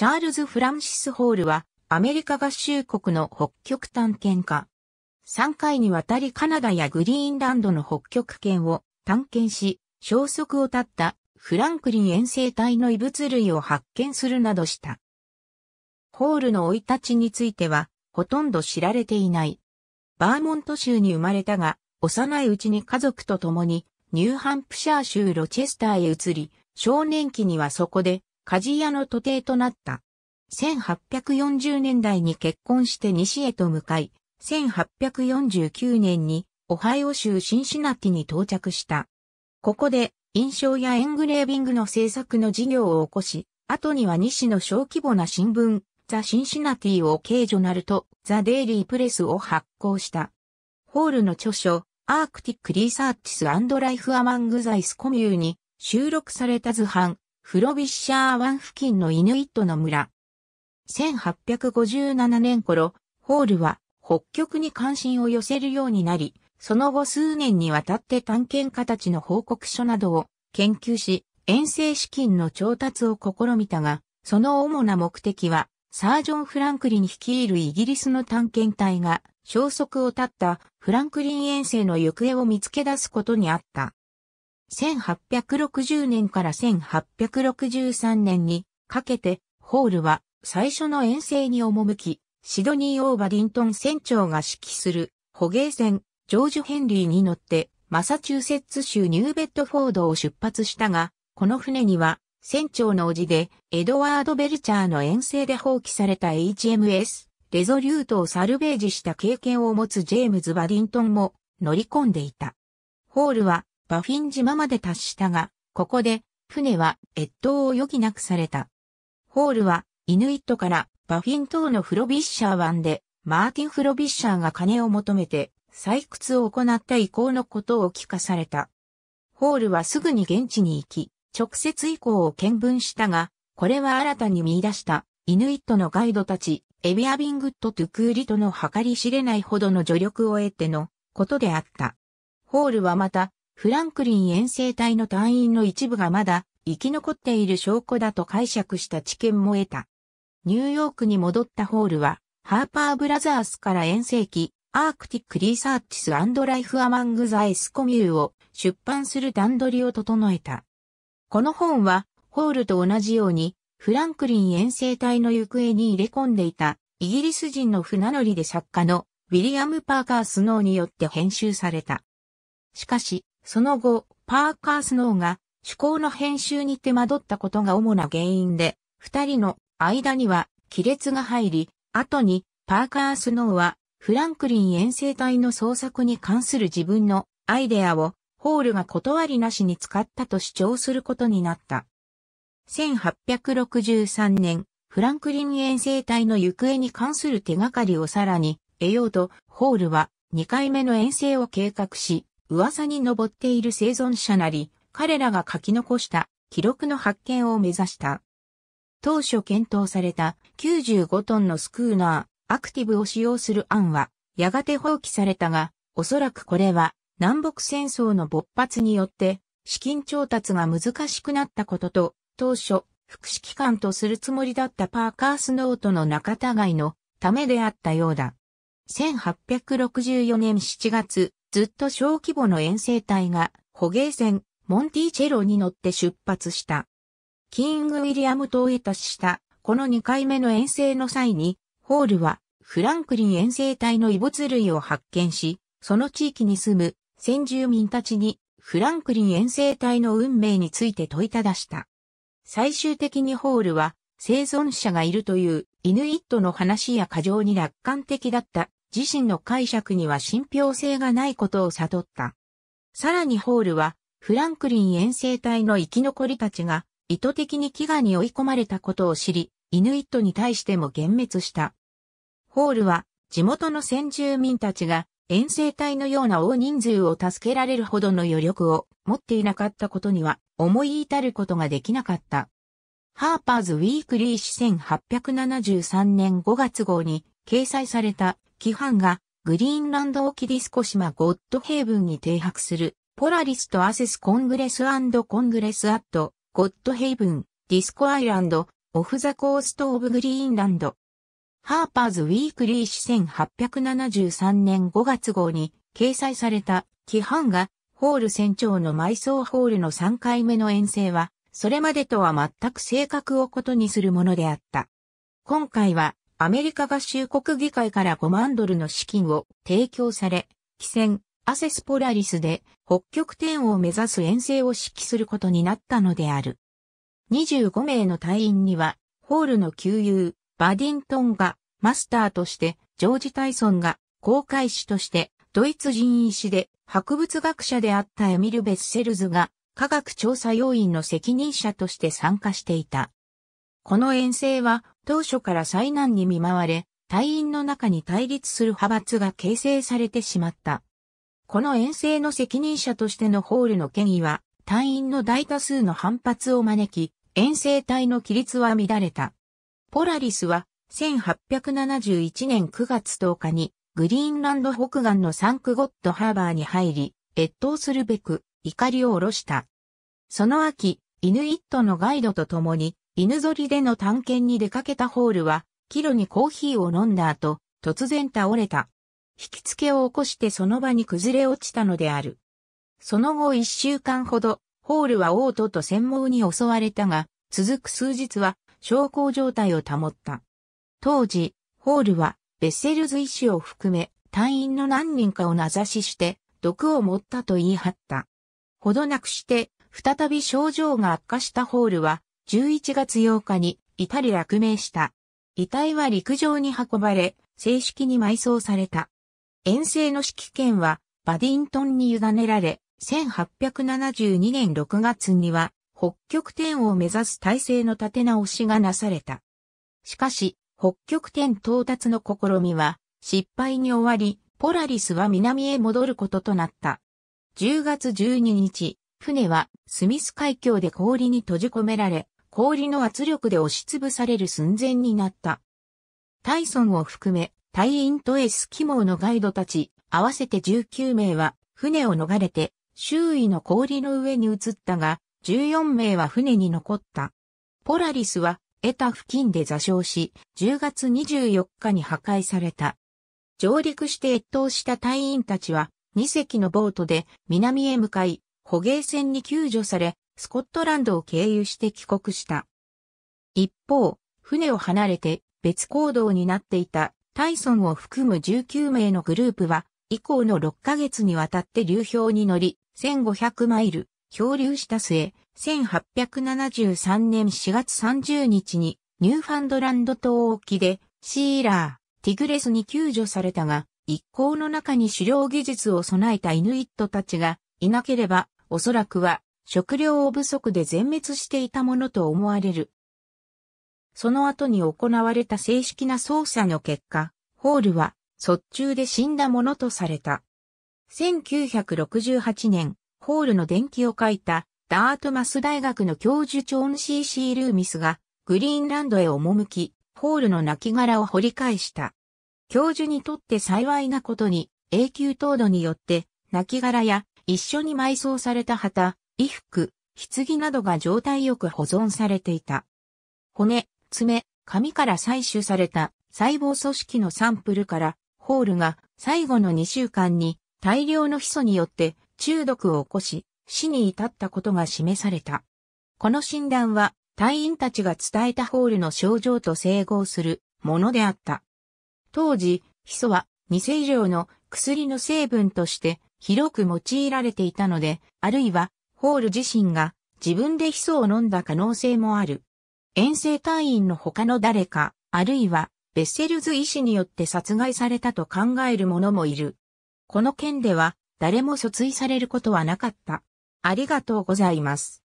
チャールズ・フランシス・ホールは、アメリカ合衆国の北極探検家。3回にわたりカナダやグリーンランドの北極圏を探検し、消息を絶ったフランクリン遠征隊の異物類を発見するなどした。ホールの生い立ちについては、ほとんど知られていない。バーモント州に生まれたが、幼いうちに家族と共に、ニューハンプシャー州ロチェスターへ移り、少年期にはそこで、鍛冶屋の徒弟となった。1840年代に結婚して西へと向かい、1849年にオハイオ州シンシナティに到着した。ここで印象やエングレービングの制作の事業を起こし、後には西の小規模な新聞、ザ・シンシナティを軽ジョナルとザ・デイリープレスを発行した。ホールの著書、アークティック・リサーチス・ライフ・アマング・ザイス・コミューに収録された図版、フロビッシャー湾付近のイヌイットの村。1857年頃、ホールは北極に関心を寄せるようになり、その後数年にわたって探検家たちの報告書などを研究し、遠征資金の調達を試みたが、その主な目的は、サージョン・フランクリン率いるイギリスの探検隊が消息を絶ったフランクリン遠征の行方を見つけ出すことにあった。1860年から1863年にかけて、ホールは最初の遠征に赴き、シドニー・オーバディントン船長が指揮する捕鯨船、ジョージ・ヘンリーに乗って、マサチューセッツ州ニューベッドフォードを出発したが、この船には、船長の叔父で、エドワード・ベルチャーの遠征で放棄された HMS、レゾリュートをサルベージした経験を持つジェームズ・バディントンも乗り込んでいた。ホールはバフィン島まで達したが、ここで船は越冬を余儀なくされた。ホールはイヌイットからバフィン島のフロビッシャー湾でマーティン・フロビッシャーが金を求めて採掘を行った意向のことを聞かされた。ホールはすぐに現地に行き、直接意向を見分したが、これは新たに見出したイヌイットのガイドたち、エビアビングッド・トゥクーリとの計り知れないほどの助力を得てのことであった。ホールはまたフランクリン遠征隊の隊員の一部がまだ生き残っている証拠だと解釈した知見も得た。ニューヨークに戻ったホールは、ハーパーブラザースから遠征機、アークティック・リーサーチス・ライフ・アマング・ザ・エスコミューを出版する段取りを整えた。この本は、ホールと同じように、フランクリン遠征隊の行方に入れ込んでいた、イギリス人の船乗りで作家のウィリアム・パーカー・スノーによって編集された。しかし、その後、パーカー・スノーが趣向の編集に手間取ったことが主な原因で、二人の間には亀裂が入り、後にパーカー・スノーはフランクリン遠征隊の創作に関する自分のアイデアをホールが断りなしに使ったと主張することになった。1863年、フランクリン遠征隊の行方に関する手がかりをさらに得ようと、ホールは2回目の遠征を計画し、噂に登っている生存者なり、彼らが書き残した記録の発見を目指した。当初検討された95トンのスクーナー、アクティブを使用する案は、やがて放棄されたが、おそらくこれは南北戦争の勃発によって資金調達が難しくなったことと、当初、福祉機関とするつもりだったパーカースノートの仲違いのためであったようだ。1864年7月、ずっと小規模の遠征隊が捕鯨船モンティチェロに乗って出発した。キング・ウィリアム島へ達したこの2回目の遠征の際に、ホールはフランクリン遠征隊の遺物類を発見し、その地域に住む先住民たちにフランクリン遠征隊の運命について問いただした。最終的にホールは生存者がいるというイヌイットの話や過剰に楽観的だった自身の解釈には信憑性がないことを悟った。さらにホールは、フランクリン遠征隊の生き残りたちが、意図的に飢餓に追い込まれたことを知り、イヌイットに対しても幻滅した。ホールは、地元の先住民たちが、遠征隊のような大人数を助けられるほどの余力を持っていなかったことには思い至ることができなかった。ハーパーズ・ウィークリー誌1873年5月号に掲載された規範がグリーンランド沖ディスコ島ゴッドヘイブンに停泊するポラリスとアセスコングレスコングレスアットゴッドヘイブンディスコアイランドオフザコーストオブグリーンランドハーパーズウィークリー1873年5月号に掲載された規範がホール船長の埋葬ホールの3回目の遠征はそれまでとは全く性格を異にするものであった。今回はアメリカ合衆国議会から5万ドルの資金を提供され、汽船、アセスポラリスで北極点を目指す遠征を指揮することになったのである。25名の隊員には、ホールの旧友、バディントンがマスターとして、ジョージ・タイソンが航海士として、ドイツ人医師で博物学者であったエミル・ベッセルズが科学調査要員の責任者として参加していた。この遠征は当初から災難に見舞われ、隊員の中に対立する派閥が形成されてしまった。この遠征の責任者としてのホールの権威は、隊員の大多数の反発を招き、遠征隊の規律は乱れた。ポラリスは、1871年9月10日に、グリーンランド北岸のサンクゴッドハーバーに入り、越冬するべく、怒りを下ろした。その秋、イヌイットのガイドと共に、犬ぞりでの探検に出かけたホールは、キロにコーヒーを飲んだ後、突然倒れた。引きつけを起こしてその場に崩れ落ちたのである。その後一週間ほど、ホールは嘔吐と専門に襲われたが、続く数日は、症候状態を保った。当時、ホールは、ベッセルズ医師を含め、隊員の何人かを名指しして、毒を持ったと言い張った。ほどなくして、再び症状が悪化したホールは、11月8日に遺体落命した。遺体は陸上に運ばれ、正式に埋葬された。遠征の指揮権はバディントンに委ねられ、1872年6月には北極点を目指す体制の立て直しがなされた。しかし、北極点到達の試みは失敗に終わり、ポラリスは南へ戻ることとなった。10月12日、船はスミス海峡で氷に閉じ込められ、氷の圧力で押しつぶされる寸前になった。タイソンを含め、隊員とエスキモーのガイドたち、合わせて19名は、船を逃れて、周囲の氷の上に移ったが、14名は船に残った。ポラリスは、エタ付近で座礁し、10月24日に破壊された。上陸して越冬した隊員たちは、2隻のボートで南へ向かい、捕鯨船に救助され、スコットランドを経由して帰国した。一方、船を離れて別行動になっていたタイソンを含む19名のグループは、以降の6ヶ月にわたって流氷に乗り、1500マイル、漂流した末、1873年4月30日に、ニューファンドランド島沖で、シーラー、ティグレスに救助されたが、一行の中に狩猟技術を備えたイヌイットたちがいなければ、おそらくは食料不足で全滅していたものと思われる。その後に行われた正式な捜査の結果、ホールは、卒中で死んだものとされた。1968年、ホールの電気を書いた、ダートマス大学の教授チョンシー・シー・ルーミスが、グリーンランドへ赴き、ホールの亡骸を掘り返した。教授にとって幸いなことに、永久凍土によって、亡骸や一緒に埋葬された旗、衣服、棺などが状態よく保存されていた。骨、爪、髪から採取された細胞組織のサンプルから、ホールが最後の2週間に大量のヒ素によって中毒を起こし、死に至ったことが示された。この診断は、隊員たちが伝えたホールの症状と整合するものであった。当時、ヒ素は偽以上の薬の成分として広く用いられていたので、あるいはホール自身が自分でヒ素を飲んだ可能性もある。遠征隊員の他の誰か、あるいはベッセルズ医師によって殺害されたと考える者もいる。この件では誰も訴追されることはなかった。ありがとうございます。